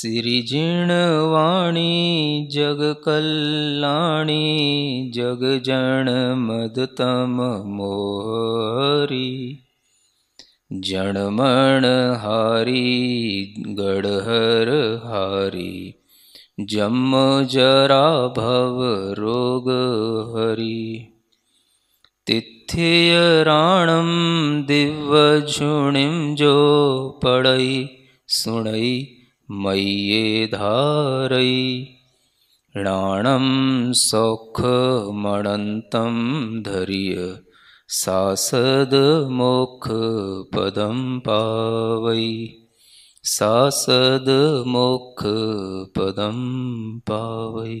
सिरिजवाणी जगकल्याणि जग जन मदतम मोरि जहारि गढहरहारि जम जराभवरोगहरियराणं दिवझुणिं जो पढै सुणै मये धारयि णाणं सौखमणन्तं धर्य सासदमोखपदं पावै सासदमोखपदं पावै